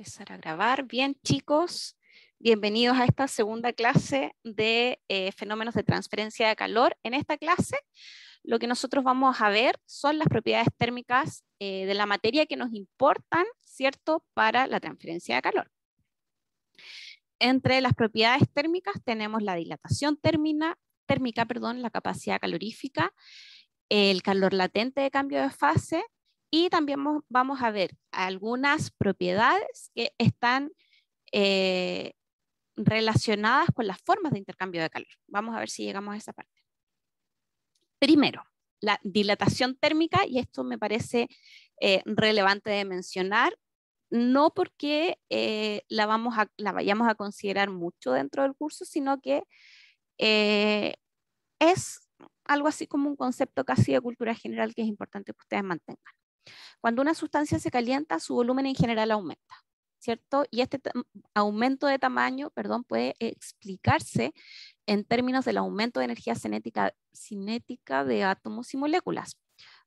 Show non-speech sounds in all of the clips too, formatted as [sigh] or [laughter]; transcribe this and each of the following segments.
empezar a grabar. Bien, chicos, bienvenidos a esta segunda clase de eh, fenómenos de transferencia de calor. En esta clase, lo que nosotros vamos a ver son las propiedades térmicas eh, de la materia que nos importan, ¿cierto?, para la transferencia de calor. Entre las propiedades térmicas tenemos la dilatación térmica, térmica perdón, la capacidad calorífica, el calor latente de cambio de fase, y también vamos a ver algunas propiedades que están eh, relacionadas con las formas de intercambio de calor. Vamos a ver si llegamos a esa parte. Primero, la dilatación térmica, y esto me parece eh, relevante de mencionar, no porque eh, la, vamos vayamos a considerar mucho dentro del curso, sino que es algo así como un concepto casi de cultura general que es importante que ustedes mantengan. Cuando una sustancia se calienta, su volumen en general aumenta, ¿cierto? Y este aumento de tamaño, perdón, puede explicarse en términos del aumento de energía cinética, cinética de átomos y moléculas.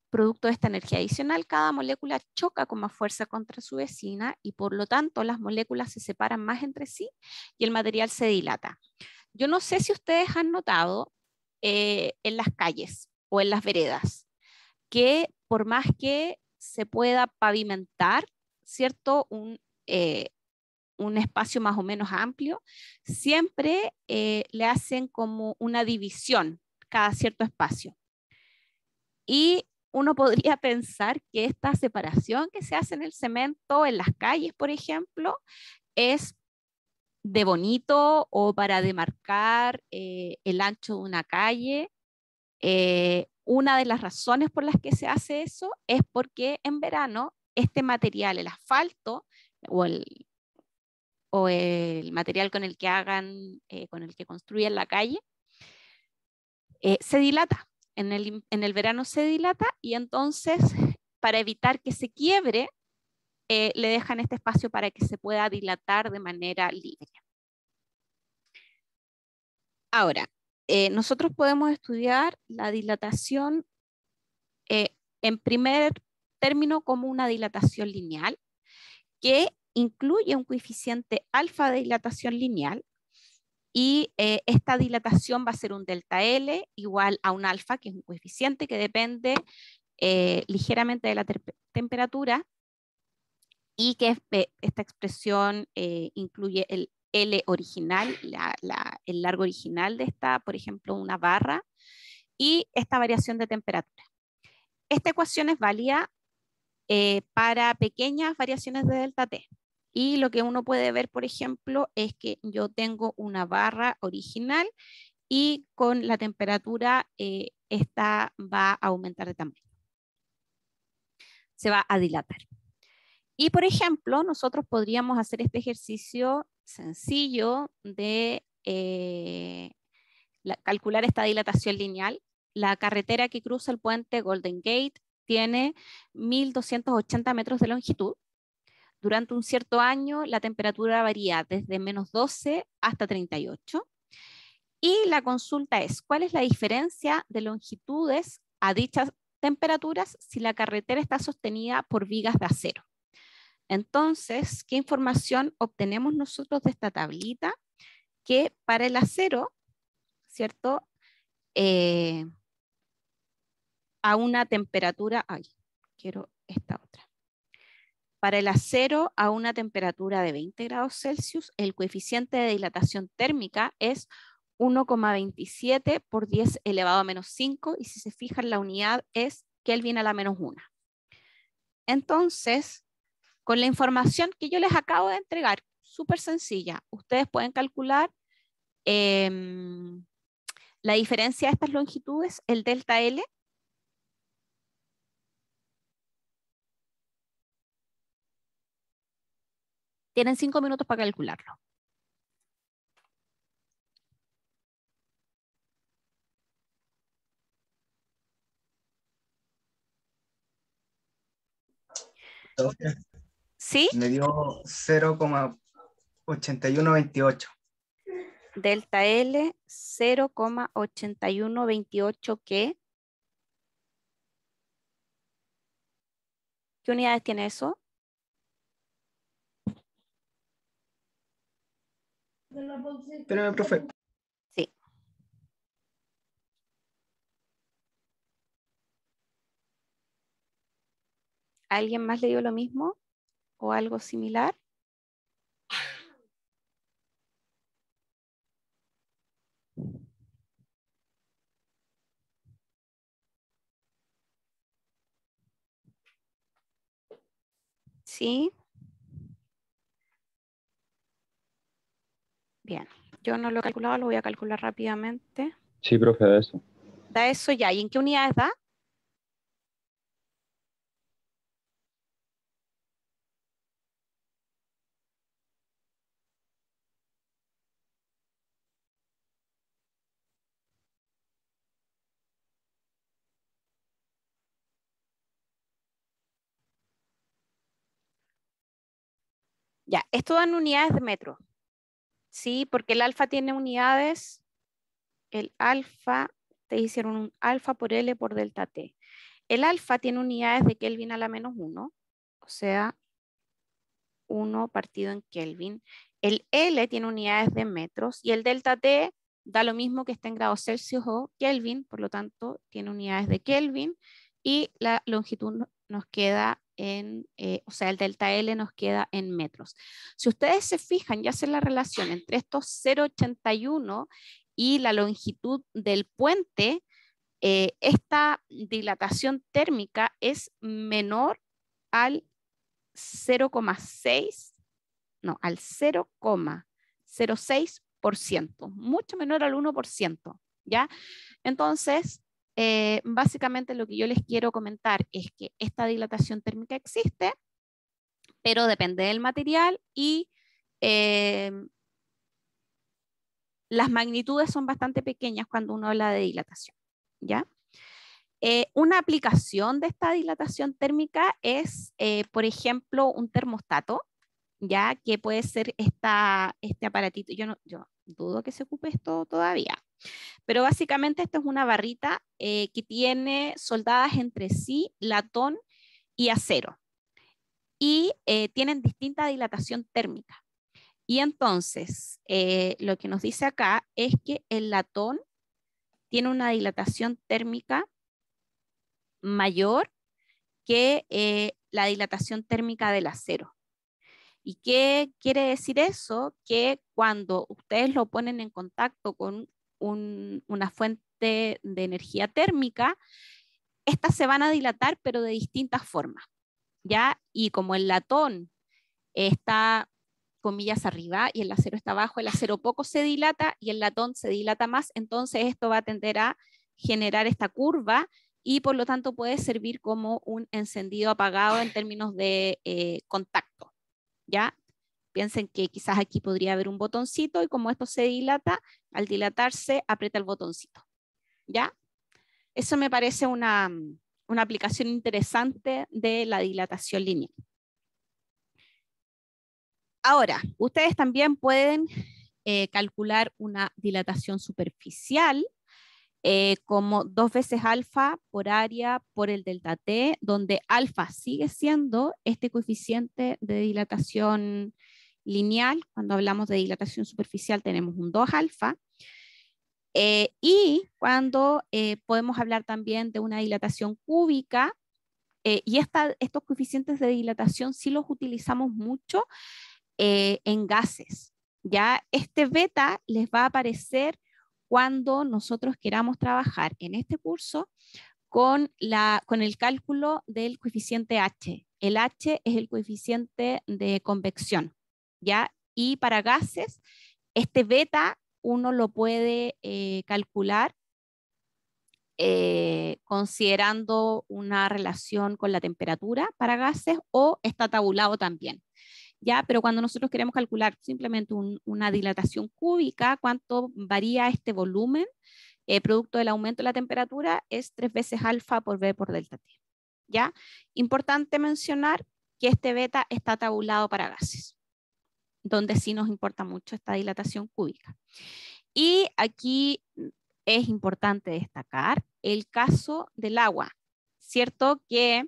Producto de esta energía adicional, cada molécula choca con más fuerza contra su vecina y por lo tanto las moléculas se separan más entre sí y el material se dilata. Yo no sé si ustedes han notado eh, en las calles o en las veredas que por más que se pueda pavimentar, ¿cierto? Eh, un, espacio más o menos amplio, siempre eh, le hacen como una división cada cierto espacio. Y uno [laughs] podría pensar que esta separación que se hace en el cemento, en las calles, por ejemplo, es de bonito o para demarcar eh, el ancho de una calle, una de las razones por las que se hace eso es porque en verano este material, el asfalto o el, material con el que hagan, eh, con el que construyen la calle, eh, se dilata. En el, verano se dilata y entonces para evitar que se quiebre, eh, le dejan este espacio para que se pueda dilatar de manera libre. Ahora, eh, nosotros podemos estudiar la dilatación eh, en primer término como una dilatación lineal, que incluye un coeficiente alfa de dilatación lineal, y eh, esta dilatación va a ser un delta L igual a un alfa, que es un coeficiente que depende ligeramente de la temperatura y que esta expresión incluye el L original, el largo original de esta, por ejemplo, una barra, y esta variación de temperatura. Esta ecuación es válida eh, para pequeñas variaciones de delta T. Y lo que uno puede ver, por ejemplo, es que yo tengo una barra original y con la temperatura eh, esta va a aumentar de tamaño. Se va a dilatar. Y por ejemplo, nosotros podríamos hacer este ejercicio sencillo de eh, calcular esta dilatación lineal. La carretera que cruza el puente Golden Gate tiene 1.280 metros de longitud. Durante un cierto año la temperatura varía desde menos 12 hasta 38. Y la consulta es, ¿cuál es la diferencia de longitudes a dichas temperaturas si la carretera está sostenida por vigas de acero? Entonces, ¿qué información obtenemos nosotros de esta tablita? Que para el acero, ¿cierto? Eh, a una temperatura, ay, quiero esta otra. Para el acero a una temperatura de 20 grados Celsius, el coeficiente de dilatación térmica es 1,27 por 10 elevado a menos 5 y si se fijan la unidad es Kelvin a la menos 1. Entonces, con la información que yo les acabo de entregar, súper sencilla, ustedes pueden calcular em, la diferencia de estas longitudes, el delta L, Tienen cinco minutos para calcularlo. ¿Sí? Me dio 0,8128. Delta L 0,8128 ¿qué? ¿Qué unidades tiene eso? Espérame, profe. Sí. ¿Alguien más le dio lo mismo? o algo similar? ¿Sí? Bien, yo no lo he calculado, lo voy a calcular rápidamente. Sí, profe, da eso. Da eso ya. ¿Y en qué unidades da? Ya, esto en unidades de metro. Sí, porque el alfa tiene unidades. El alfa, te hicieron un alfa por L por delta T. El alfa tiene unidades de Kelvin a la menos 1, o sea, 1 partido en Kelvin. El L tiene unidades de metros y el delta T da lo mismo que está en grados Celsius o Kelvin, por lo tanto tiene unidades de Kelvin y la longitud nos queda en, eh, o sea, el delta L nos queda en metros. Si ustedes se fijan y hacen la relación entre estos 0,81 y la longitud del puente, eh, esta dilatación térmica es menor al 0,6, no, al 0,06%, mucho menor al 1%, ¿ya? Entonces, eh, básicamente lo que yo les quiero comentar es que esta dilatación térmica existe, pero depende del material y eh, las magnitudes son bastante pequeñas cuando uno habla de dilatación. ¿ya? Eh, una aplicación de esta dilatación térmica es, por ejemplo, un termostato, ya que puede ser esta, este aparatito. Yo, no, yo dudo que se ocupe esto todavía, pero básicamente esto es una barrita eh, que tiene soldadas entre sí latón y acero. Y eh, tienen distinta dilatación térmica. Y entonces, eh, lo que nos dice acá es que el latón tiene una dilatación térmica mayor que la dilatación térmica del acero. ¿Y qué quiere decir eso? Que cuando ustedes lo ponen en contacto con una fuente de energía térmica, estas se van a dilatar, pero de distintas formas. ¿ya? Y como el latón está comillas arriba y el acero está abajo, el acero poco se dilata y el latón se dilata más, entonces esto va a tender a generar esta curva y por lo tanto puede servir como un encendido apagado en términos de eh, contacto, ¿ya? Piensen que quizás aquí podría haber un botoncito y como esto se dilata, al dilatarse aprieta el botoncito. ¿Ya? Eso me parece una, mm, aplicación interesante de la dilatación lineal. Ahora, ustedes también pueden eh, calcular una dilatación superficial eh, como dos veces alfa por área por el delta T, donde alfa sigue siendo este coeficiente de dilatación lineal, cuando hablamos de dilatación superficial tenemos un 2 alfa, eh, y cuando eh, podemos hablar también de una dilatación cúbica, eh, y estos coeficientes de dilatación sí los utilizamos mucho en gases. Ya este beta les va a aparecer cuando nosotros queramos trabajar en este curso con el cálculo del coeficiente H. El H es el coeficiente de convección. Y para gases, este beta uno lo puede eh, calcular eh, considerando una relación con la temperatura para gases o está tabulado también. ¿ya? Pero cuando nosotros queremos calcular simplemente una dilatación cúbica, cuánto varía este volumen eh, producto del aumento de la temperatura, es tres veces alfa por B por delta T. ¿ya? Importante mencionar que este beta está tabulado para gases donde sí nos importa mucho esta dilatación cúbica. Y aquí es importante destacar el caso del agua, ¿cierto? Que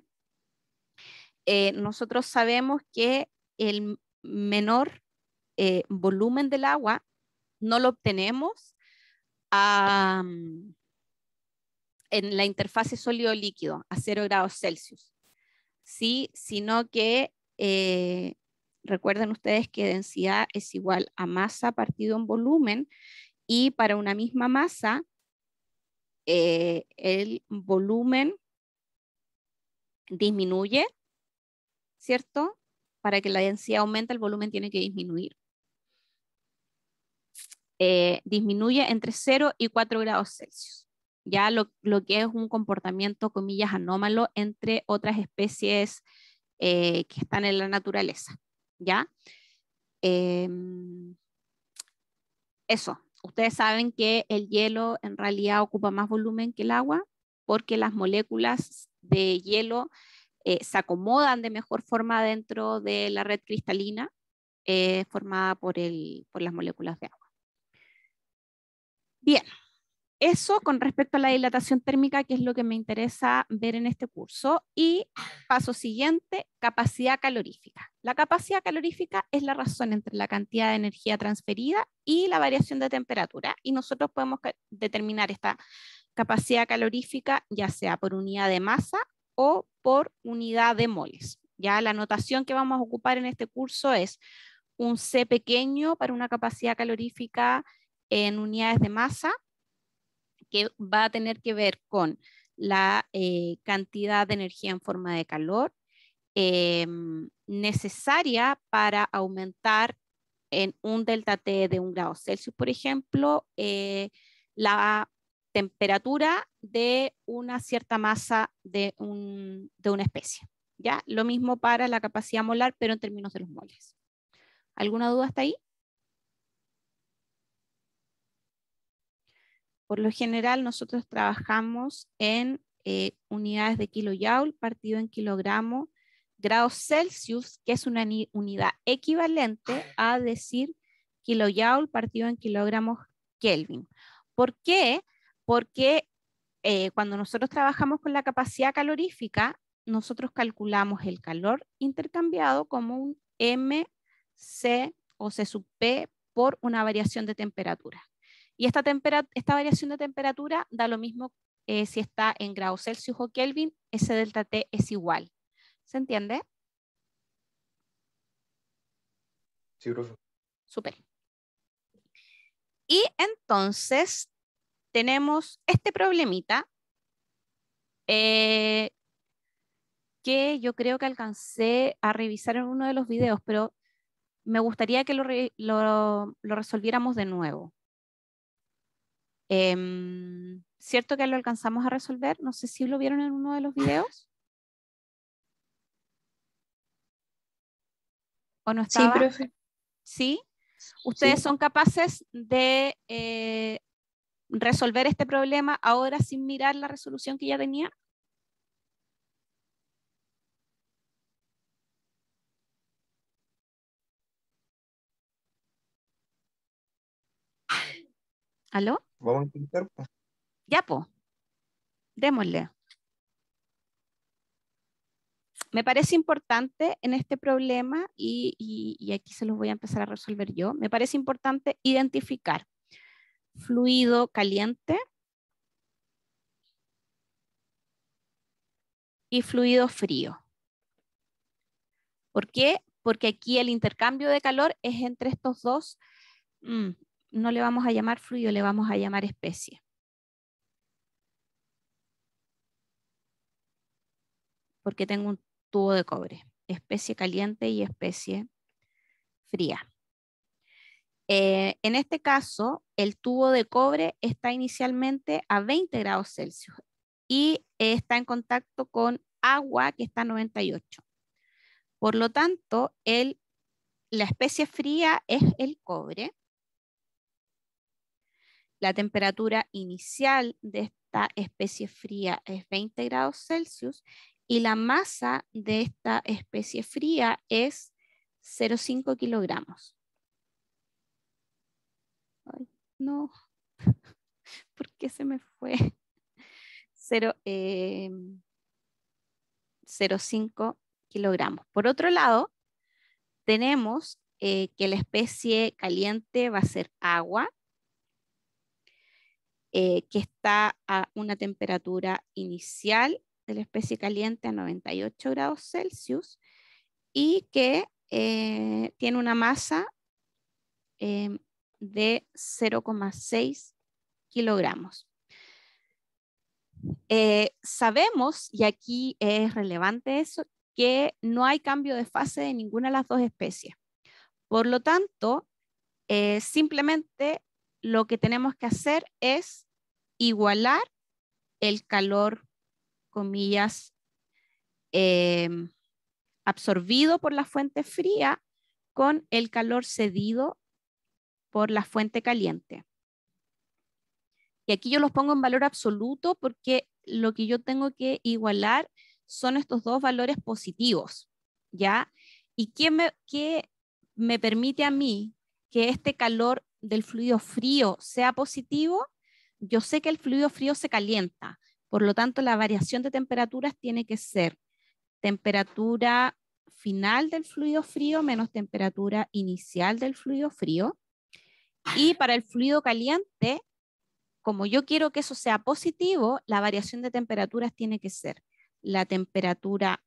eh, nosotros sabemos que el menor eh, volumen del agua no lo obtenemos en la interfase sólido-líquido a 0 grados Celsius, ¿sí? sino que eh, Recuerden ustedes que densidad es igual a masa partido en volumen y para una misma masa, eh, el volumen disminuye, ¿cierto? Para que la densidad aumente, el volumen tiene que disminuir. Eh, disminuye entre 0 y 4 grados Celsius. Ya lo, que es un comportamiento, comillas, anómalo entre otras especies eh, que están en la naturaleza. ¿ya? Em, eso, ustedes saben que el hielo en realidad ocupa más volumen que el agua porque las moléculas de hielo eh, se acomodan de mejor forma dentro de la red cristalina eh, formada por, por las moléculas de agua. Bien. Eso con respecto a la dilatación térmica, que es lo que me interesa ver en este curso. Y paso siguiente, capacidad calorífica. La capacidad calorífica es la razón entre la cantidad de energía transferida y la variación de temperatura. Y nosotros podemos determinar esta capacidad calorífica ya sea por unidad de masa o por unidad de moles. Ya la notación que vamos a ocupar en este curso es un C pequeño para una capacidad calorífica en unidades de masa que va a tener que ver con la eh, cantidad de energía en forma de calor em, necesaria para aumentar en un delta T de un grado Celsius, por ejemplo, eh, la temperatura de una cierta masa de, una especie. ¿ya? Lo mismo para la capacidad molar, pero en términos de los moles. ¿Alguna duda hasta ahí? Por lo general, nosotros trabajamos en eh, unidades de kilojoule partido en kilogramo grados Celsius, que es una unidad equivalente a decir kilojoule partido en kilogramos Kelvin. ¿Por qué? Porque eh, cuando nosotros trabajamos con la capacidad calorífica, nosotros calculamos el calor intercambiado como un MC o C sub P por una variación de temperatura. Y esta, variación de temperatura da lo mismo eh, si está en grados Celsius o Kelvin, ese delta T es igual. ¿Se entiende? Sí, profesor. Súper. Y entonces tenemos este problemita eh, que yo creo que alcancé a revisar en uno de los videos, pero me gustaría que lo, lo resolviéramos de nuevo. Em, ¿Cierto que lo alcanzamos a resolver? No sé si lo vieron en uno de los videos. ¿O no estaba? Sí, Ustedes son capaces de eh, resolver este problema ahora sin mirar la resolución que ya tenía. Vamos a intentar. Ya, po. Démosle. Me parece importante en este problema, y, y aquí se los voy a empezar a resolver yo, me parece importante identificar fluido caliente y fluido frío. ¿Por qué? Porque aquí el intercambio de calor es entre estos dos, mm, no le vamos a llamar fluido, le vamos a llamar especie. Porque tengo un tubo de cobre, especie caliente y especie fría. Eh, en este caso, el tubo de cobre está inicialmente a 20 grados Celsius y está en contacto con agua que está a 98. Por lo tanto, la especie fría es el cobre la temperatura inicial de esta especie fría es 20 grados Celsius y la masa de esta especie fría es 0,5 kilogramos. Ay, no, [laughs] ¿por qué se me fue? 0,5 [laughs] eh, kilogramos. Por otro lado, tenemos eh, que la especie caliente va a ser agua, eh, que está a una temperatura inicial de la especie caliente a 98 grados Celsius y que eh, tiene una masa eh, de 0,6 kilogramos. sabemos, y aquí es relevante eso, que no hay cambio de fase de ninguna de las dos especies. Por lo tanto, simplemente lo que tenemos que hacer es igualar el calor, comillas, em, absorbido por la fuente fría con el calor cedido por la fuente caliente. Y aquí yo los pongo en valor absoluto porque lo que yo tengo que igualar son estos dos valores positivos, ¿ya? ¿Y qué me, qué me permite a mí que este calor del fluido frío sea positivo? yo sé que el fluido frío se calienta, por lo tanto la variación de temperaturas tiene que ser temperatura final del fluido frío menos temperatura inicial del fluido frío. Y para el fluido caliente, como yo quiero que eso sea positivo, la variación de temperaturas tiene que ser la temperatura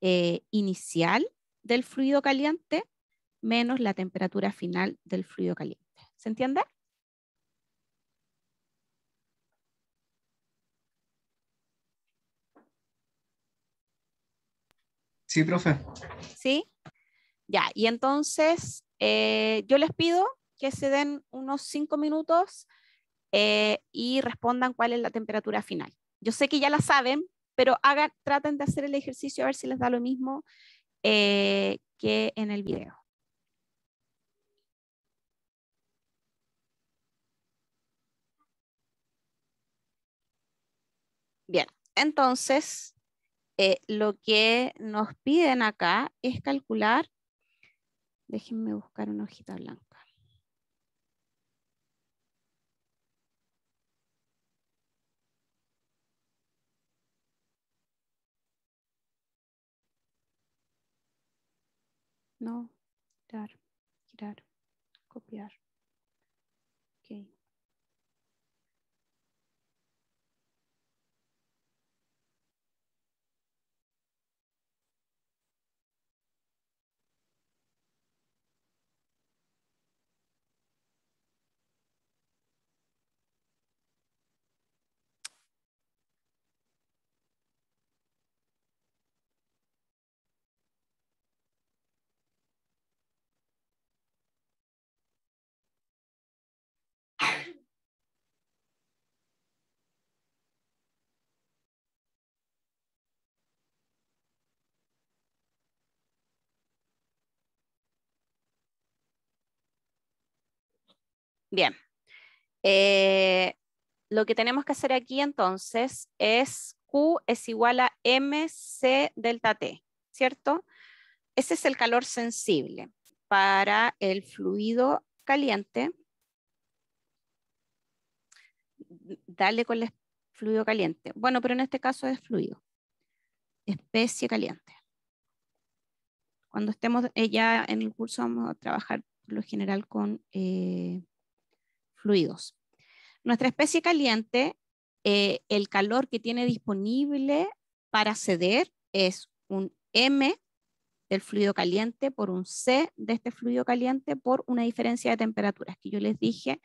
eh, inicial del fluido caliente menos la temperatura final del fluido caliente. ¿Se entiende? Sí, profe. ¿Sí? Ya, y entonces eh, yo les pido que se den unos cinco minutos eh, y respondan cuál es la temperatura final. Yo sé que ya la saben, pero hagan, traten de hacer el ejercicio a ver si les da lo mismo eh, que en el video. Bien, entonces eh, lo que nos piden acá es calcular, déjenme buscar una hojita blanca. No, dar, girar, copiar. Bien. Eh, lo que tenemos que hacer aquí entonces es Q es igual a MC delta T, ¿cierto? Ese es el calor sensible para el fluido caliente. Dale con el fluido caliente. Bueno, pero en este caso es fluido. Especie caliente. Cuando estemos eh, ya en el curso vamos a trabajar por lo general con... Eh, fluidos. Nuestra especie caliente, eh, el calor que tiene disponible para ceder es un M del fluido caliente por un C de este fluido caliente por una diferencia de temperaturas, que yo les dije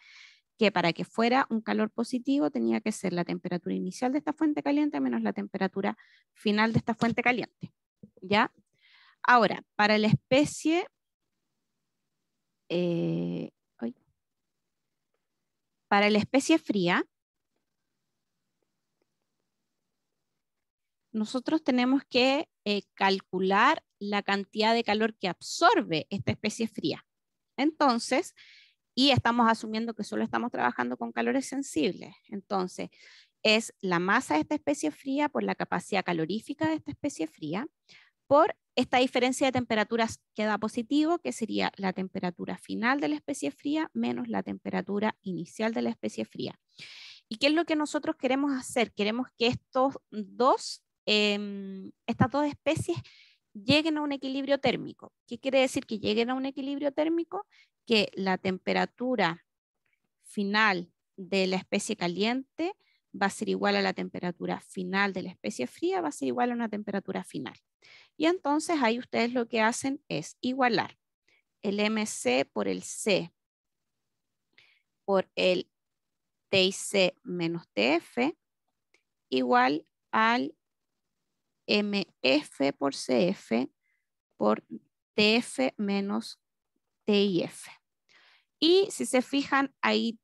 que para que fuera un calor positivo tenía que ser la temperatura inicial de esta fuente caliente menos la temperatura final de esta fuente caliente. ¿Ya? Ahora, para la especie eh, para la especie fría, nosotros tenemos que eh, calcular la cantidad de calor que absorbe esta especie fría. Entonces, y estamos asumiendo que solo estamos trabajando con calores sensibles. Entonces, es la masa de esta especie fría por la capacidad calorífica de esta especie fría por esta diferencia de temperaturas queda positivo, que sería la temperatura final de la especie fría menos la temperatura inicial de la especie fría. ¿Y qué es lo que nosotros queremos hacer? Queremos que estos dos, em, estas dos especies lleguen a un equilibrio térmico. ¿Qué quiere decir que lleguen a un equilibrio térmico? Que la temperatura final de la especie caliente va a ser igual a la temperatura final de la especie fría, va a ser igual a una temperatura final. Y entonces ahí ustedes lo que hacen es igualar el MC por el C por el TIC menos TF igual al MF por CF por TF menos TIF. Y si se fijan, ahí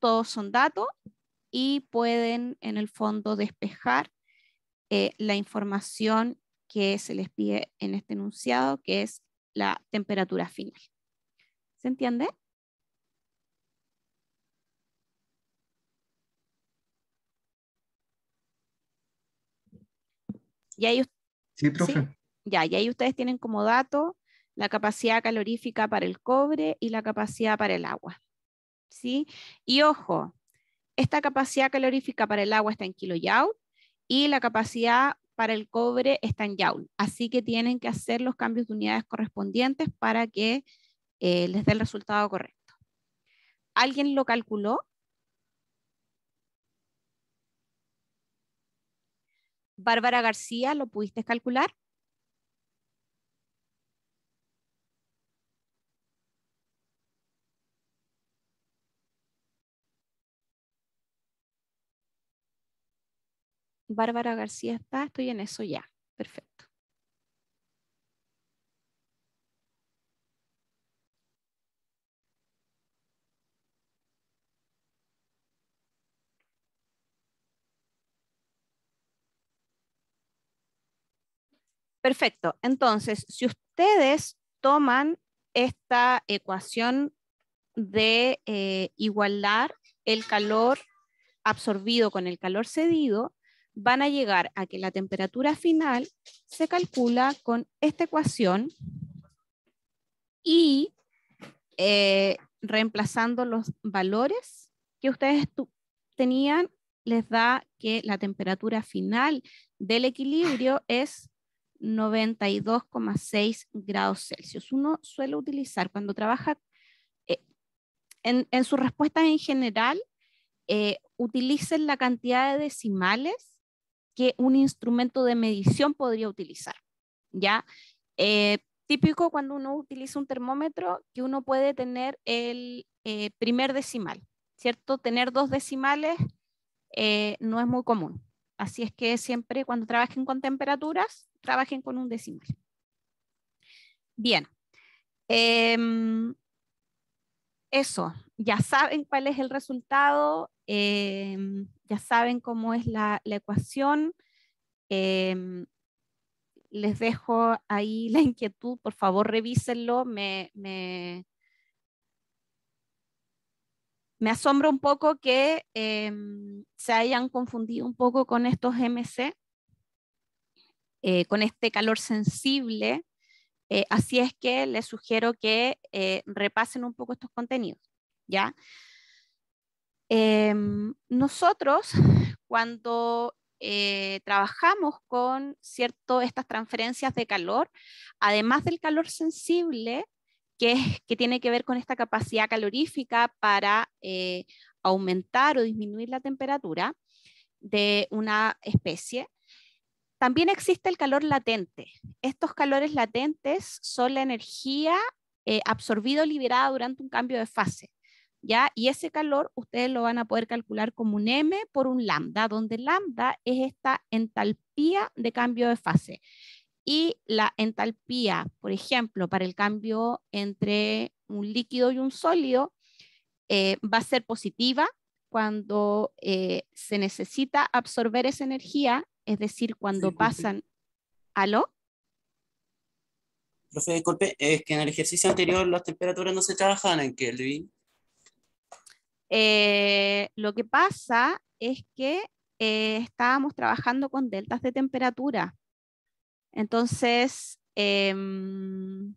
todos son datos y pueden en el fondo despejar eh, la información que se les pide en este enunciado, que es la temperatura final. ¿Se entiende? sí, profe. Ya, y ahí ustedes tienen como dato la capacidad calorífica para el cobre y la capacidad para el agua. ¿sí? Y ojo, esta capacidad calorífica para el agua está en kilojoule y la capacidad para el cobre está en Joule. Así que tienen que hacer los cambios de unidades correspondientes para que eh, les dé el resultado correcto. ¿Alguien lo calculó? Bárbara García, ¿lo pudiste calcular? Bárbara García está, estoy en eso ya. Perfecto. Perfecto. Entonces, si ustedes toman esta ecuación de eh, igualar el calor absorbido con el calor cedido, van a llegar a que la temperatura final se calcula con esta ecuación y eh, reemplazando los valores que ustedes tenían, les da que la temperatura final del equilibrio es 92,6 grados Celsius. Uno suele utilizar cuando trabaja eh, en, en sus respuestas en general, eh, utilicen la cantidad de decimales que un instrumento de medición podría utilizar. ¿ya? Eh, típico cuando uno utiliza un termómetro que uno puede tener el eh, primer decimal, ¿cierto? Tener dos decimales eh, no es muy común. Así es que siempre cuando trabajen con temperaturas, trabajen con un decimal. Bien. Em, eso, ya saben cuál es el resultado. Em, ya saben cómo es la, ecuación. Em, les dejo ahí la inquietud, por favor revísenlo. Me, me, asombra un poco que em, se hayan confundido un poco con estos MC, eh, con este calor sensible. Eh, así es que les sugiero que eh, repasen un poco estos contenidos, ¿ya? Em, nosotros, cuando eh, trabajamos con cierto, estas transferencias de calor, además del calor sensible, que, tiene que ver con esta capacidad calorífica para eh, aumentar o disminuir la temperatura de una especie, también existe el calor latente. Estos calores latentes son la energía eh, absorbida o liberada durante un cambio de fase. ¿ya? Y ese calor ustedes lo van a poder calcular como un M por un lambda, donde lambda es esta entalpía de cambio de fase. Y la entalpía, por ejemplo, para el cambio entre un líquido y un sólido, eh, va a ser positiva cuando eh, se necesita absorber esa energía, es decir, cuando pasan pasan... lo Profe, disculpe, es que en el ejercicio anterior las temperaturas no se trabajaban en Kelvin. Eh, lo que pasa es que eh, estábamos trabajando con deltas de temperatura. Entonces, em,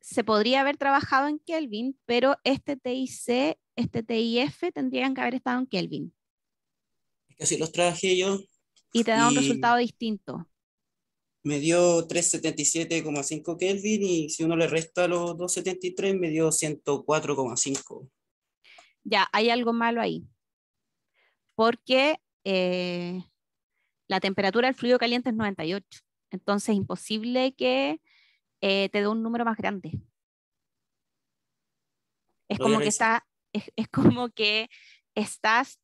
se podría haber trabajado en Kelvin, pero este TIC, este TIF tendrían que haber estado en Kelvin. Es que así los trabajé yo. Y te da un resultado distinto. Me dio 377,5 Kelvin y si uno le resta los 273 me dio 104,5 ya, hay algo malo ahí. Porque eh, la temperatura del fluido caliente es 98. Entonces es imposible que eh, te dé un número más grande. Es como que está, es, como que estás,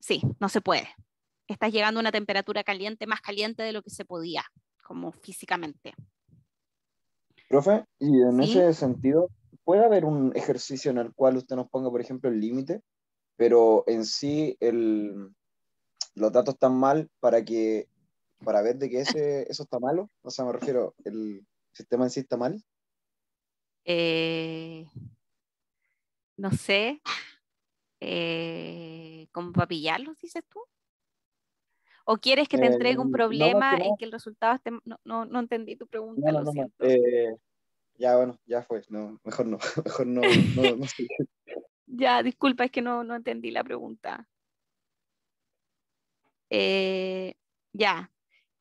sí, no se puede. Estás llegando a una temperatura caliente, más caliente de lo que se podía, como físicamente. Profe, y en ese sentido, puede haber un ejercicio en el cual usted nos ponga, por ejemplo, el límite, pero en sí el, los datos están mal para que para ver de que [laughs] eso está malo. O sea, me refiero, el sistema en sí está mal. Eh, no sé, eh, ¿Cómo dices tú. ¿O quieres que te eh, entregue un problema en que el resultado esté... No, no, no entendí tu pregunta, lo siento ya bueno, ya fue, no, mejor no, [laughs] mejor no. [laughs] ya, disculpa, es que no, entendí la pregunta. Eh, ya,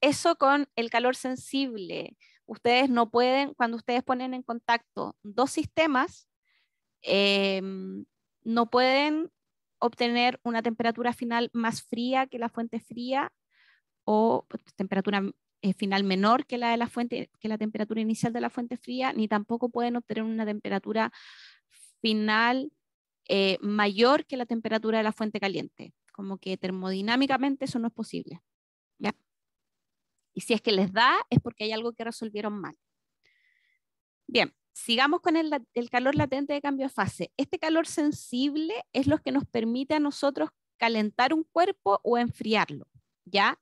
eso con el calor sensible. Ustedes no pueden, cuando ustedes ponen en contacto dos sistemas, em, no pueden obtener una temperatura final más fría que la fuente fría o temperatura eh, final menor que la, de la fuente, que la temperatura inicial de la fuente fría, ni tampoco pueden obtener una temperatura final eh, mayor que la temperatura de la fuente caliente. Como que termodinámicamente eso no es posible. ¿ya? Y si es que les da, es porque hay algo que resolvieron mal. Bien, sigamos con el, calor latente de cambio de fase. Este calor sensible es lo que nos permite a nosotros calentar un cuerpo o enfriarlo, ¿ya?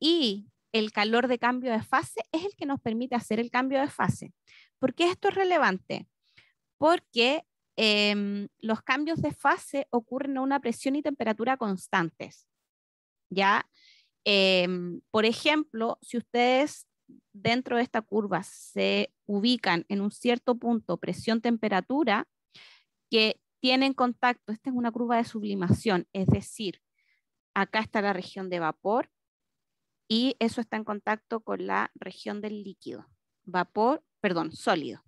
Y el calor de cambio de fase es el que nos permite hacer el cambio de fase. ¿Por qué esto es relevante? Porque em, los cambios de fase ocurren a una presión y temperatura constantes. ¿ya? Em, por ejemplo, si ustedes dentro de esta curva se ubican en un cierto punto presión-temperatura que tienen contacto, esta es una curva de sublimación, es decir, acá está la región de vapor, y eso está en contacto con la región del líquido, vapor, perdón, sólido.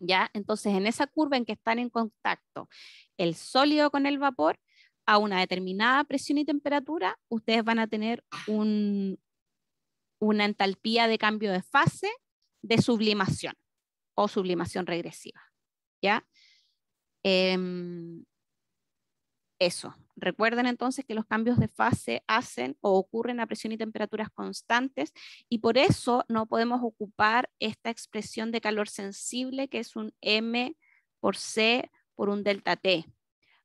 ¿Ya? Entonces, en esa curva en que están en contacto el sólido con el vapor, a una determinada presión y temperatura, ustedes van a tener un, una entalpía de cambio de fase de sublimación o sublimación regresiva. ¿Ya? Em, eso. Recuerden entonces que los cambios de fase hacen o ocurren a presión y temperaturas constantes y por eso no podemos ocupar esta expresión de calor sensible que es un M por C por un delta T,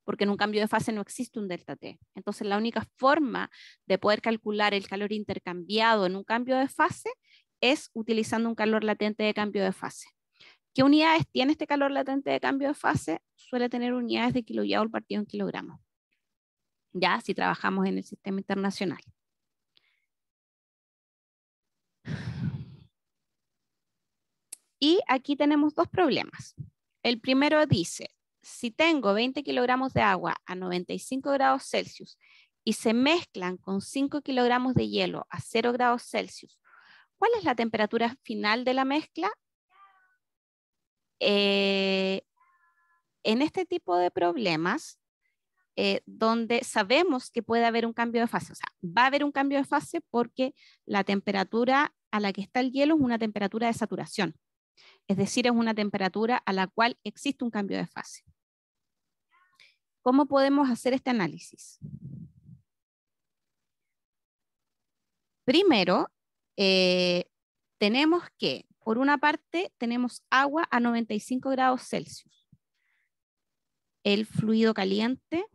porque en un cambio de fase no existe un delta T. Entonces la única forma de poder calcular el calor intercambiado en un cambio de fase es utilizando un calor latente de cambio de fase. ¿Qué unidades tiene este calor latente de cambio de fase? Suele tener unidades de kilojoule partido en kilogramo. Ya, si trabajamos en el sistema internacional. Y aquí tenemos dos problemas. El primero dice, si tengo 20 kilogramos de agua a 95 grados Celsius y se mezclan con 5 kilogramos de hielo a 0 grados Celsius, ¿cuál es la temperatura final de la mezcla? Eh, en este tipo de problemas, eh, donde sabemos que puede haber un cambio de fase, o sea, va a haber un cambio de fase porque la temperatura a la que está el hielo es una temperatura de saturación, es decir, es una temperatura a la cual existe un cambio de fase. ¿Cómo podemos hacer este análisis? Primero, eh, tenemos que por una parte, tenemos agua a 95 grados Celsius. El fluido caliente,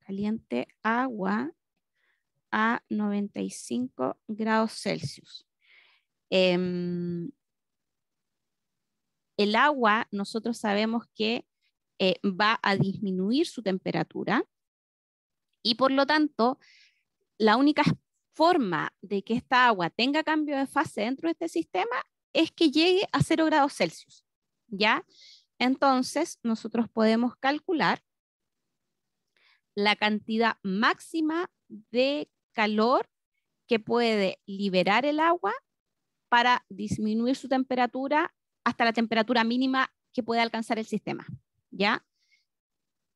caliente agua a 95 grados Celsius. Em, el agua, nosotros sabemos que eh, va a disminuir su temperatura y por lo tanto, la única forma de que esta agua tenga cambio de fase dentro de este sistema es que llegue a 0 grados Celsius, ¿ya? Entonces, nosotros podemos calcular la cantidad máxima de calor que puede liberar el agua para disminuir su temperatura hasta la temperatura mínima que puede alcanzar el sistema, ¿ya?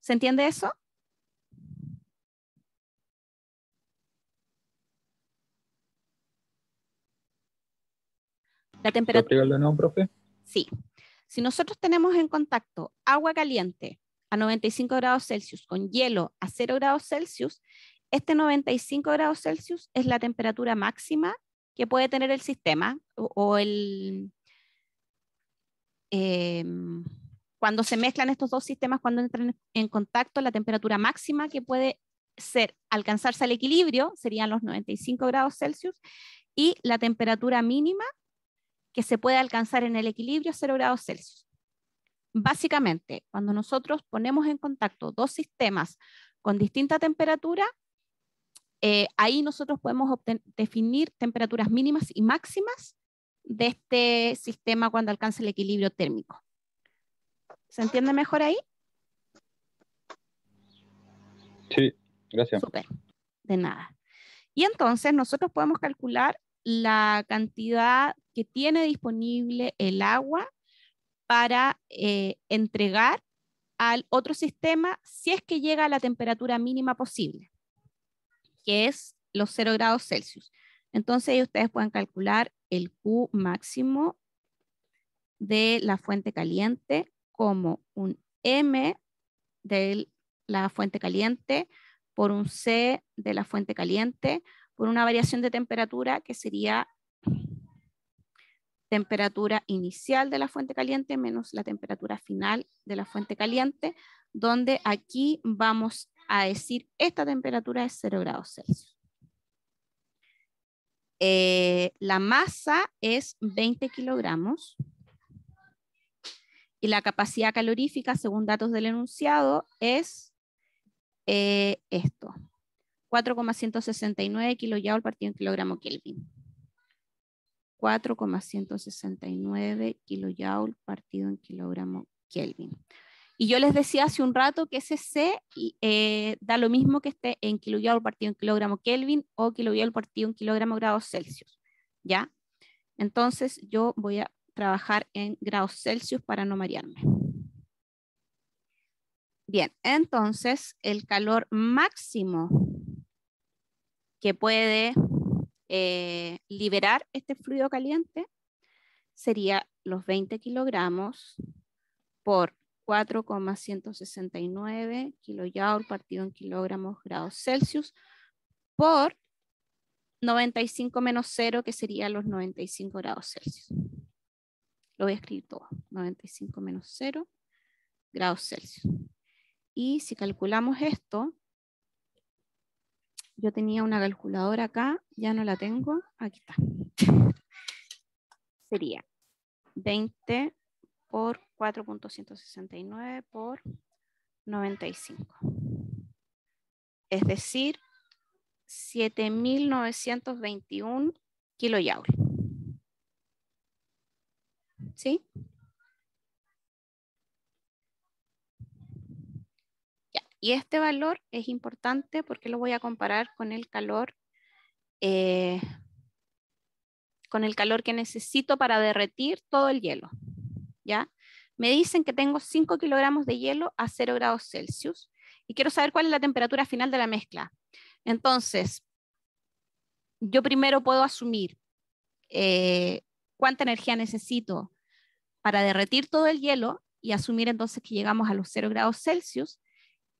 ¿Se entiende eso? La temperatura. nombre profe? Sí. Si nosotros tenemos en contacto agua caliente a 95 grados Celsius con hielo a 0 grados Celsius, este 95 grados Celsius es la temperatura máxima que puede tener el sistema o, el... Em, cuando se mezclan estos dos sistemas, cuando entran en contacto, la temperatura máxima que puede ser alcanzarse al equilibrio serían los 95 grados Celsius y la temperatura mínima que se puede alcanzar en el equilibrio a 0 grados Celsius. Básicamente, cuando nosotros ponemos en contacto dos sistemas con distinta temperatura, eh, ahí nosotros podemos definir temperaturas mínimas y máximas de este sistema cuando alcanza el equilibrio térmico. ¿Se entiende mejor ahí? Sí, gracias. de nada. Y entonces nosotros podemos calcular la cantidad que tiene disponible el agua para eh, entregar al otro sistema si es que llega a la temperatura mínima posible, que es los 0 grados Celsius. Entonces ustedes pueden calcular el Q máximo de la fuente caliente como un M de la fuente caliente por un C de la fuente caliente por una variación de temperatura que sería temperatura inicial de la fuente caliente menos la temperatura final de la fuente caliente, donde aquí vamos a decir esta temperatura es 0 grados Celsius. Eh, la masa es 20 kilogramos y la capacidad calorífica, según datos del enunciado, es eh, esto, 4,169 kilojoules partido en kilogramo Kelvin. 4,169 kilojoules partido en kilogramo Kelvin. Y yo les decía hace un rato que ese C eh, da lo mismo que esté en kilojoule partido en kilogramo Kelvin o kilojoule partido en kilogramo grados Celsius. ¿Ya? Entonces yo voy a trabajar en grados Celsius para no marearme. Bien, entonces el calor máximo que puede eh, liberar este fluido caliente sería los 20 kilogramos por 4,169 kilojoules partido en kilogramos grados Celsius por 95 menos 0, que sería los 95 grados Celsius. Lo voy a escribir todo, 95 menos 0 grados Celsius. Y si calculamos esto, yo tenía una calculadora acá, ya no la tengo. Aquí está. [laughs] Sería 20 por 4.169 por 95. Es decir, 7.921 ¿Sí? ¿Sí? Y este valor es importante porque lo voy a comparar con el calor, eh, con el calor que necesito para derretir todo el hielo. ¿ya? Me dicen que tengo 5 kilogramos de hielo a 0 grados Celsius y quiero saber cuál es la temperatura final de la mezcla. Entonces, yo primero puedo asumir eh, cuánta energía necesito para derretir todo el hielo y asumir entonces que llegamos a los 0 grados Celsius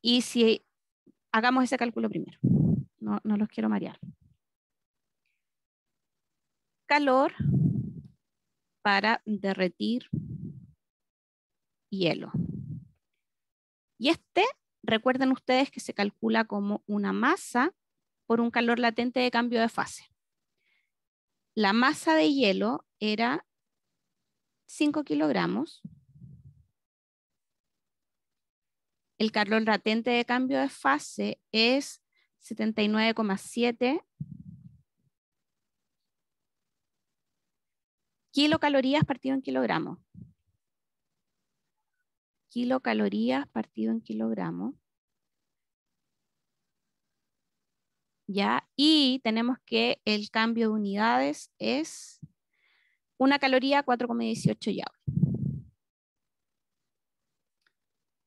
y si hagamos ese cálculo primero, no, los quiero marear. Calor para derretir hielo. Y este, recuerden ustedes que se calcula como una masa por un calor latente de cambio de fase. La masa de hielo era 5 kilogramos el calor latente de cambio de fase es 79,7 kilocalorías partido en kilogramos. Kilocalorías partido en kilogramos. ¿Ya? Y tenemos que el cambio de unidades es una caloría 4,18 ya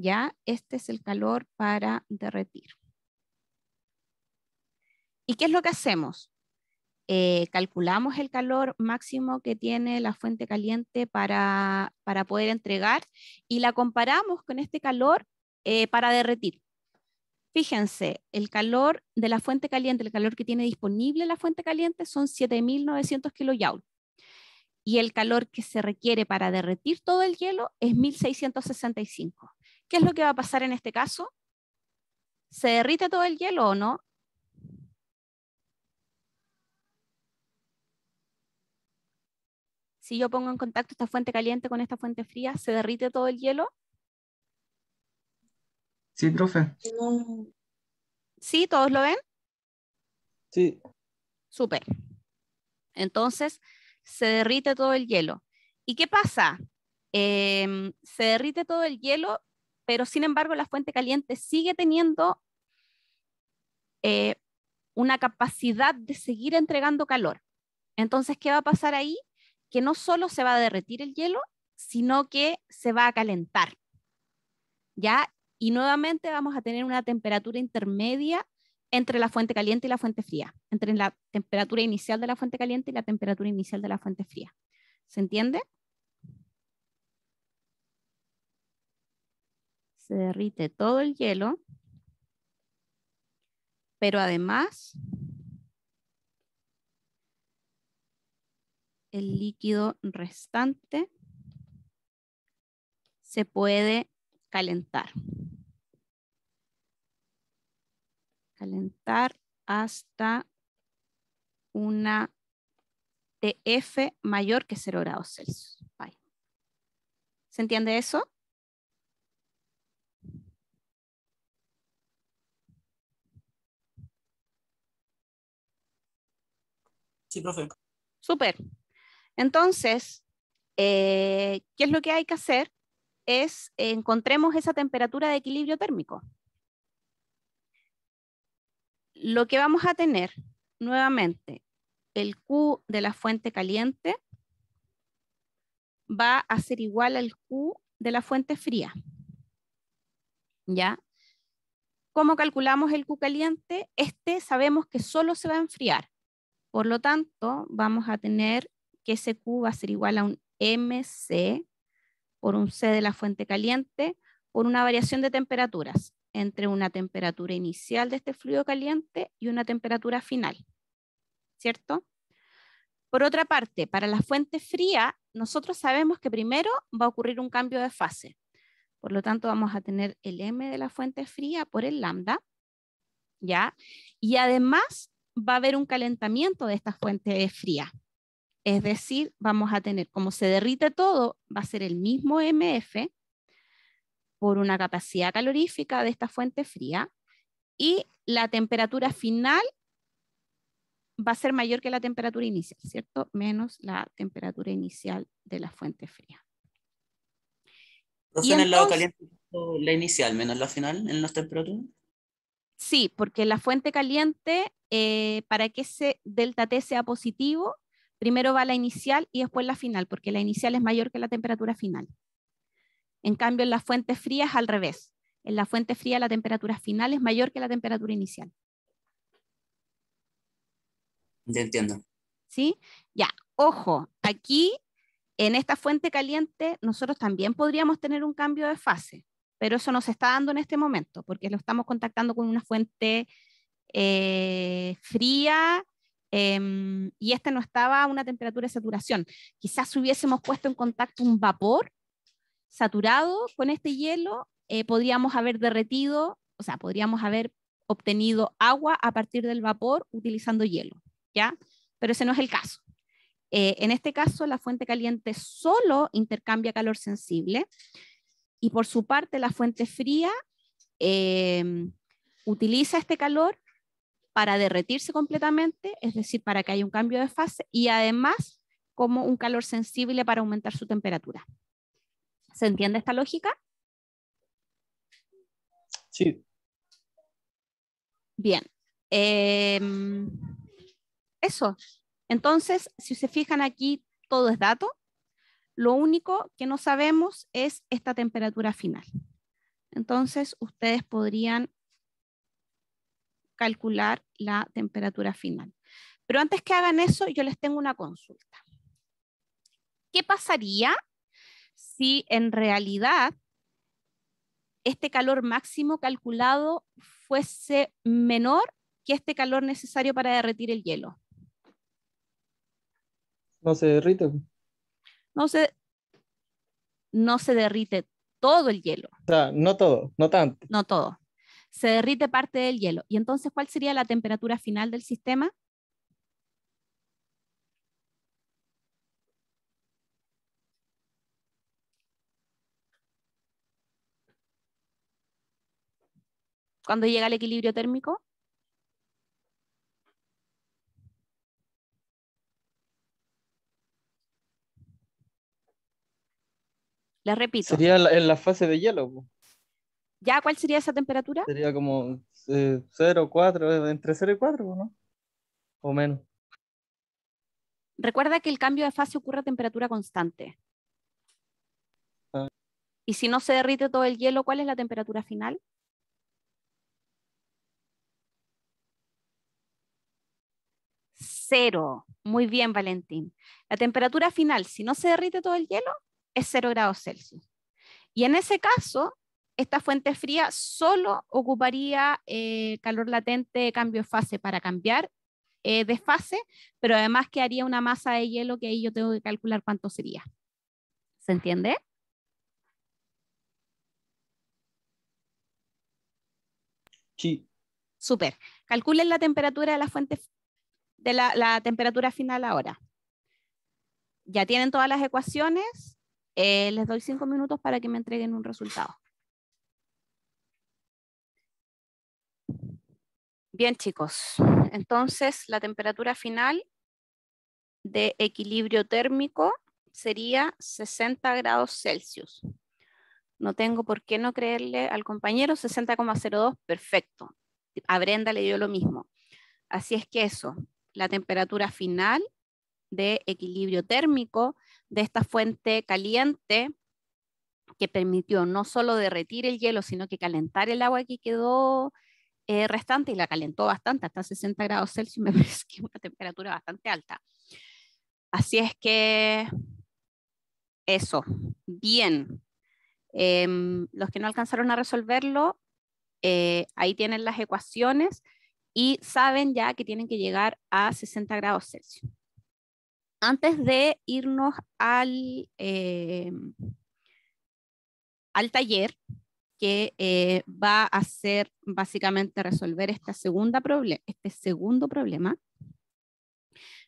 ¿ya? Este es el calor para derretir. ¿Y qué es lo que hacemos? Eh, calculamos el calor máximo que tiene la fuente caliente para, poder entregar y la comparamos con este calor eh, para derretir. Fíjense, el calor de la fuente caliente, el calor que tiene disponible la fuente caliente son 7.900 kJ. Y el calor que se requiere para derretir todo el hielo es 1.665. ¿Qué es lo que va a pasar en este caso? ¿Se derrite todo el hielo o no? Si yo pongo en contacto esta fuente caliente con esta fuente fría, ¿se derrite todo el hielo? Sí, profe. ¿Sí? ¿Todos lo ven? Sí. Súper. Entonces, se derrite todo el hielo. ¿Y qué pasa? Em, se derrite todo el hielo pero sin embargo la fuente caliente sigue teniendo eh, una capacidad de seguir entregando calor. Entonces, ¿qué va a pasar ahí? Que no solo se va a derretir el hielo, sino que se va a calentar. ¿Ya? Y nuevamente vamos a tener una temperatura intermedia entre la fuente caliente y la fuente fría, entre la temperatura inicial de la fuente caliente y la temperatura inicial de la fuente fría. ¿Se entiende? se derrite todo el hielo, pero además el líquido restante se puede calentar. Calentar hasta una TF mayor que 0 grados Celsius. ¿Se entiende eso? Sí, profe. Super. Entonces, eh, ¿qué es lo que hay que hacer? Es encontremos esa temperatura de equilibrio térmico. Lo que vamos a tener nuevamente, el Q de la fuente caliente va a ser igual al Q de la fuente fría. ¿Ya? ¿Cómo calculamos el Q caliente? Este sabemos que solo se va a enfriar. Por lo tanto, vamos a tener que ese Q va a ser igual a un MC por un C de la fuente caliente por una variación de temperaturas entre una temperatura inicial de este fluido caliente y una temperatura final. ¿Cierto? Por otra parte, para la fuente fría, nosotros sabemos que primero va a ocurrir un cambio de fase. Por lo tanto, vamos a tener el M de la fuente fría por el lambda, ¿ya? Y además va a haber un calentamiento de esta fuente fría. Es decir, vamos a tener, como se derrite todo, va a ser el mismo MF por una capacidad calorífica de esta fuente fría y la temperatura final va a ser mayor que la temperatura inicial, ¿cierto? Menos la temperatura inicial de la fuente fría. el lado caliente la inicial menos la final en las temperaturas? Sí, porque la fuente caliente, eh, para que ese delta T sea positivo, primero va la inicial y después la final, porque la inicial es mayor que la temperatura final. En cambio, en las fuentes frías al revés. En la fuente fría la temperatura final es mayor que la temperatura inicial. Ya entiendo. ¿Sí? Ya, ojo, aquí en esta fuente caliente nosotros también podríamos tener un cambio de fase pero eso no se está dando en este momento, porque lo estamos contactando con una fuente eh, fría em, y este no estaba a una temperatura de saturación. Quizás hubiésemos puesto en contacto un vapor saturado con este hielo, eh, podríamos haber derretido, o sea, podríamos haber obtenido agua a partir del vapor utilizando hielo, ¿ya? Pero ese no es el caso. Eh, en este caso, la fuente caliente solo intercambia calor sensible y por su parte, la fuente fría em, utiliza este calor para derretirse completamente, es decir, para que haya un cambio de fase y además como un calor sensible para aumentar su temperatura. ¿Se entiende esta lógica? Sí. Bien. Em, eso. Entonces, si se fijan aquí, todo es dato. Lo único que no sabemos es esta temperatura final. Entonces, ustedes podrían calcular la temperatura final. Pero antes que hagan eso, yo les tengo una consulta. ¿Qué pasaría si en realidad este calor máximo calculado fuese menor que este calor necesario para derretir el hielo? No se derrite no se, no se derrite todo el hielo. O sea, no todo, no tanto. No todo. Se derrite parte del hielo. ¿Y entonces cuál sería la temperatura final del sistema? cuando llega al equilibrio térmico? repito. Sería en la, fase de hielo. ¿Ya cuál sería esa temperatura? Sería como 0, eh, 4, eh, entre 0 y 4, ¿no? O menos. Recuerda que el cambio de fase ocurre a temperatura constante. Ah. Y si no se derrite todo el hielo, ¿cuál es la temperatura final? Cero. Muy bien, Valentín. La temperatura final, si no se derrite todo el hielo, 0 grados Celsius. Y en ese caso, esta fuente fría solo ocuparía eh, calor latente de cambio de fase para cambiar eh, de fase, pero además que haría una masa de hielo que ahí yo tengo que calcular cuánto sería. ¿Se entiende? Sí. super Calculen la temperatura de la fuente, de la temperatura final ahora. Ya tienen todas las ecuaciones, eh, les doy cinco minutos para que me entreguen un resultado. Bien, chicos. Entonces, la temperatura final de equilibrio térmico sería 60 grados Celsius. No tengo por qué no creerle al compañero 60,02, perfecto. A Brenda le dio lo mismo. Así es que eso, la temperatura final de equilibrio térmico de esta fuente caliente que permitió no solo derretir el hielo, sino que calentar el agua que quedó eh, restante y la calentó bastante, hasta 60 grados Celsius, [laughs] me parece que es una temperatura bastante alta. Así es que eso, bien. Em, los que no alcanzaron a resolverlo, eh, ahí tienen las ecuaciones y saben ya que tienen que llegar a 60 grados Celsius antes de irnos al, eh, taller, que eh, va a ser básicamente resolver este segundo problema,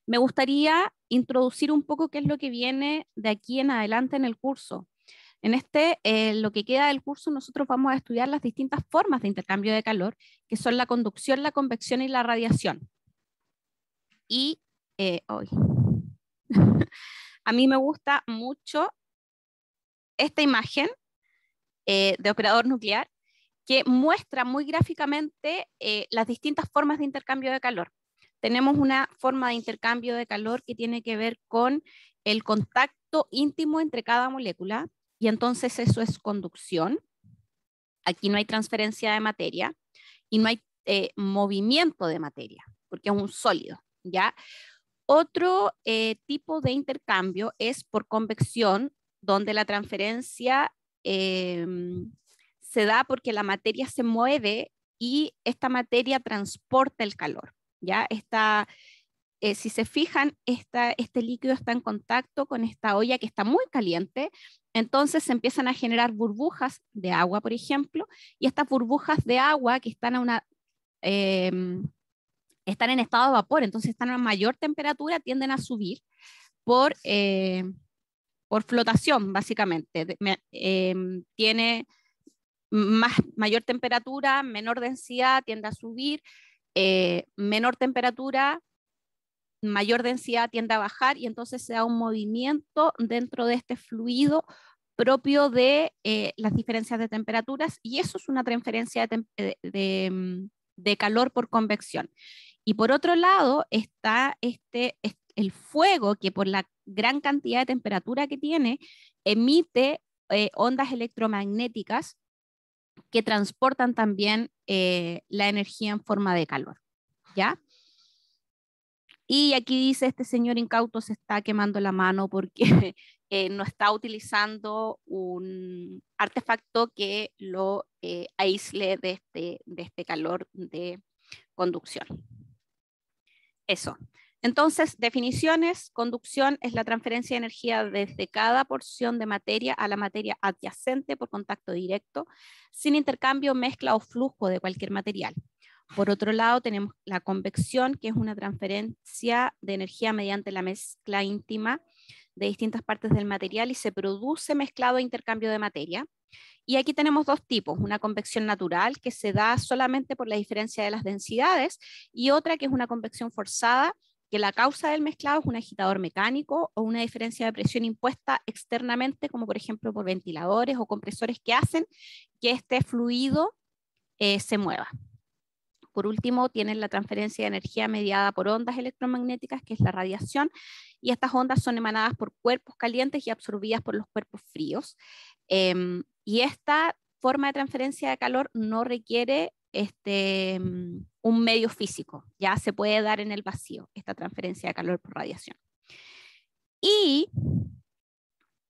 me gustaría introducir un poco qué es lo que viene de aquí en adelante en el curso. En este, eh, lo que queda del curso, nosotros vamos a estudiar las distintas formas de intercambio de calor, que son la conducción, la convección y la radiación. Y hoy. [laughs] a mí me gusta mucho esta imagen eh, de operador nuclear que muestra muy gráficamente eh, las distintas formas de intercambio de calor. Tenemos una forma de intercambio de calor que tiene que ver con el contacto íntimo entre cada molécula y entonces eso es conducción. Aquí no hay transferencia de materia y no hay eh, movimiento de materia porque es un sólido, ¿ya? Otro eh, tipo de intercambio es por convección, donde la transferencia em, se da porque la materia se mueve y esta materia transporta el calor. ¿ya? Esta, eh, si se fijan, esta, este líquido está en contacto con esta olla que está muy caliente, entonces se empiezan a generar burbujas de agua, por ejemplo, y estas burbujas de agua que están a una, em, están en estado de vapor, entonces están a mayor temperatura, tienden a subir por, eh, por flotación, básicamente. Em, tiene más, mayor temperatura, menor densidad, tiende a subir, eh, menor temperatura, mayor densidad, tiende a bajar y entonces se da un movimiento dentro de este fluido propio de eh, las diferencias de temperaturas y eso es una transferencia de em, calor por convección. Y por otro lado está este, el fuego que por la gran cantidad de temperatura que tiene emite eh, ondas electromagnéticas que transportan también eh, la energía en forma de calor. ¿Ya? Y aquí dice, este señor incauto se está quemando la mano porque [laughs] eh, no está utilizando un artefacto que lo aísle este, de este calor de conducción. Eso. Entonces, definiciones, conducción es la transferencia de energía desde cada porción de materia a la materia adyacente por contacto directo, sin intercambio, mezcla o flujo de cualquier material. Por otro lado, tenemos la convección, que es una transferencia de energía mediante la mezcla íntima de distintas partes del material y se produce mezclado e intercambio de materia. Y aquí tenemos dos tipos, una convección natural que se da solamente por la diferencia de las densidades y otra que es una convección forzada que la causa del mezclado es un agitador mecánico o una diferencia de presión impuesta externamente, como por ejemplo por ventiladores o compresores que hacen que este fluido eh, se mueva. Por último, tienen la transferencia de energía mediada por ondas electromagnéticas, que es la radiación, y estas ondas son emanadas por cuerpos calientes y absorbidas por los cuerpos fríos. Em, y esta forma de transferencia de calor no requiere este, mm, un medio físico, ya se puede dar en el vacío esta transferencia de calor por radiación. Y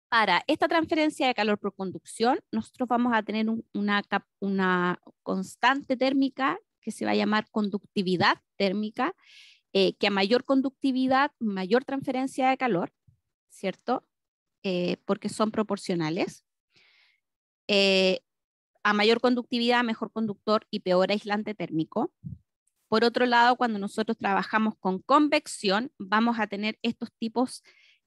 para esta transferencia de calor por conducción, nosotros vamos a tener una, una, constante térmica que se va a llamar conductividad térmica, eh, que a mayor conductividad, mayor transferencia de calor, ¿cierto? Eh, porque son proporcionales. Eh, a mayor conductividad, mejor conductor y peor aislante térmico. Por otro lado, cuando nosotros trabajamos con convección, vamos a tener estos tipos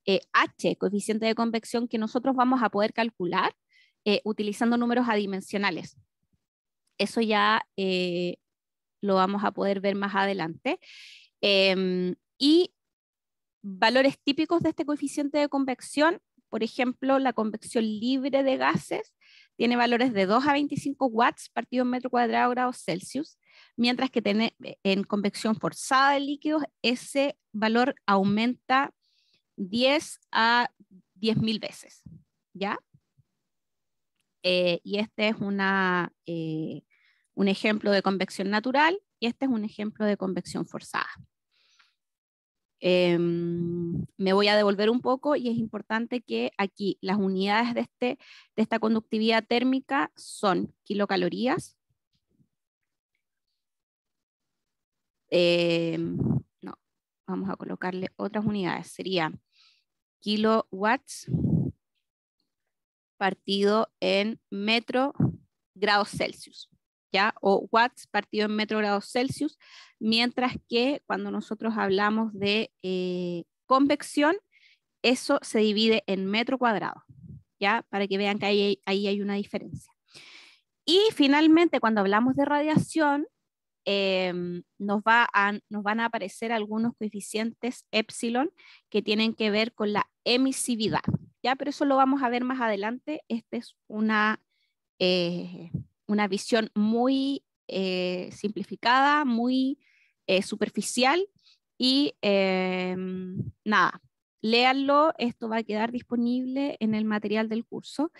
eh, H, coeficiente de convección, que nosotros vamos a poder calcular eh, utilizando números adimensionales. Eso ya lo vamos a poder ver más adelante. Em, y valores típicos de este coeficiente de convección, por ejemplo, la convección libre de gases tiene valores de 2 a 25 watts partido en metro cuadrado grados Celsius, mientras que eh, en convección forzada de líquidos ese valor aumenta 10 a 10.000 veces. ¿Ya? Eh, y este es una, eh, un ejemplo de convección natural y este es un ejemplo de convección forzada. Em, me voy a devolver un poco y es importante que aquí las unidades de, este, de esta conductividad térmica son kilocalorías, em, no, vamos a colocarle otras unidades, sería kilowatts partido en metro grados Celsius. ¿ya? O watts partido en metro grados Celsius, mientras que cuando nosotros hablamos de eh, convección, eso se divide en metro cuadrado, ¿ya? Para que vean que ahí, hay una diferencia. Y finalmente, cuando hablamos de radiación, em, nos, va nos van a aparecer algunos coeficientes epsilon que tienen que ver con la emisividad, ¿ya? Pero eso lo vamos a ver más adelante. Esta es una... Eh, una visión muy eh, simplificada, muy eh, superficial y em, nada, léanlo, esto va a quedar disponible en el material del curso.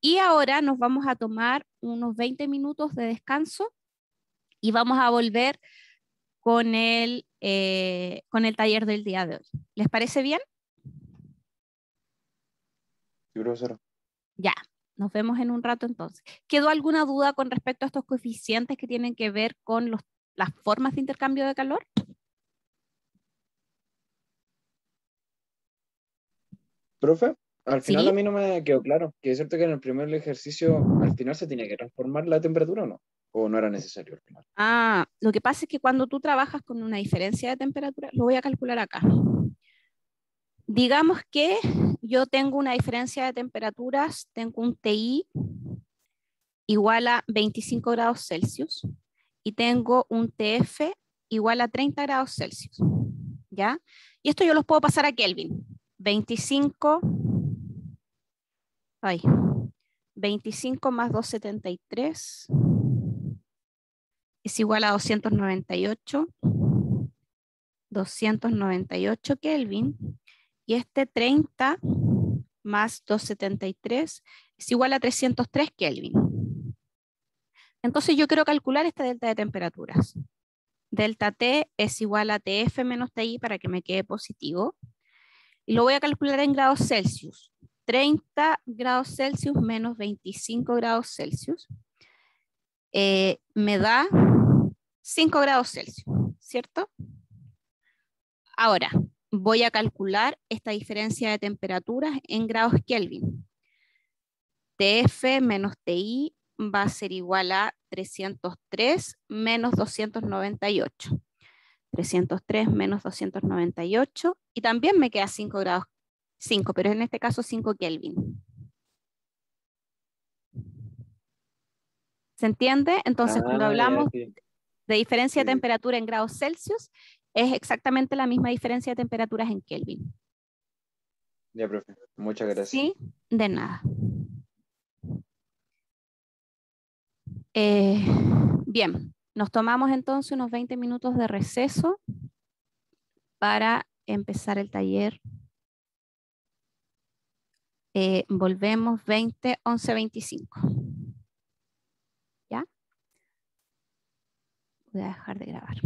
Y ahora nos vamos a tomar unos 20 minutos de descanso y vamos a volver con el, eh, con el taller del día de hoy. ¿Les parece bien? Sí, Ya, nos vemos en un rato entonces. ¿Quedó alguna duda con respecto a estos coeficientes que tienen que ver con los, las formas de intercambio de calor? Profe, al final a mí no me quedó claro que es cierto que en el primer ejercicio al final se tiene que transformar la temperatura o no, o no era necesario al final. Ah, lo que pasa es que cuando tú trabajas con una diferencia de temperatura, lo voy a calcular acá. Digamos que yo tengo una diferencia de temperaturas, tengo un TI igual a 25 grados Celsius y tengo un TF igual a 30 grados Celsius. ¿Ya? Y esto yo los puedo pasar a Kelvin. 25, 25 más 273 es igual a 298. 298 Kelvin este y este 30 más 273 es igual a 303 Kelvin. Entonces yo quiero calcular esta delta de temperaturas. Delta T es igual a TF menos TI para que me quede positivo. Y lo voy a calcular en grados Celsius. 30 grados Celsius menos 25 grados Celsius. Eh, me da 5 grados Celsius, ¿cierto? Ahora, voy a calcular esta diferencia de temperaturas en grados Kelvin. TF menos TI va a ser igual a 303 menos 298. 303 menos 298 y también me queda 5 grados, 5, pero en este caso 5 Kelvin. ¿Se entiende? Entonces, cuando ah, hablamos de diferencia de temperatura en grados Celsius, es exactamente la misma diferencia de temperaturas en Kelvin. Ya, profe. Muchas gracias. Sí, de nada. Eh, bien, nos tomamos entonces unos 20 minutos de receso para empezar el taller. Eh, volvemos 20, 11, 25. ¿Ya? Voy a dejar de grabar.